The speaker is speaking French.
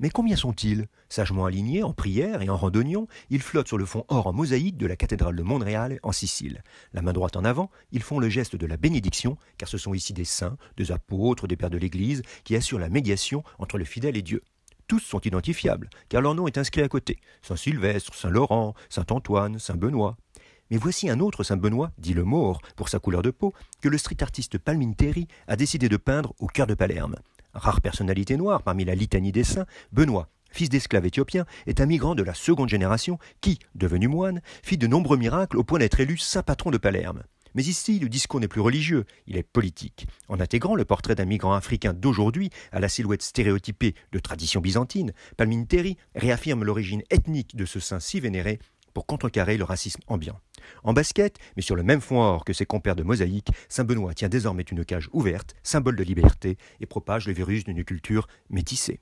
Mais combien sont-ils Sagement alignés, en prière et en randonnion, ils flottent sur le fond or en mosaïque de la cathédrale de Montréal, en Sicile. La main droite en avant, ils font le geste de la bénédiction, car ce sont ici des saints, des apôtres, des pères de l'Église, qui assurent la médiation entre le fidèle et Dieu. Tous sont identifiables, car leur nom est inscrit à côté. Saint Sylvestre, Saint Laurent, Saint Antoine, Saint Benoît. Mais voici un autre Saint Benoît, dit le Maure, pour sa couleur de peau, que le street artiste Palminteri a décidé de peindre au cœur de Palerme. Rare personnalité noire parmi la litanie des saints, Benoît, fils d'esclaves éthiopiens, est un migrant de la seconde génération qui, devenu moine, fit de nombreux miracles au point d'être élu saint patron de Palerme. Mais ici, le discours n'est plus religieux, il est politique. En intégrant le portrait d'un migrant africain d'aujourd'hui à la silhouette stéréotypée de tradition byzantine, Palminteri réaffirme l'origine ethnique de ce saint si vénéré pour contrecarrer le racisme ambiant. En basket, mais sur le même fond or que ses compères de mosaïque, Saint-Benoît tient désormais une cage ouverte, symbole de liberté, et propage le virus d'une culture métissée.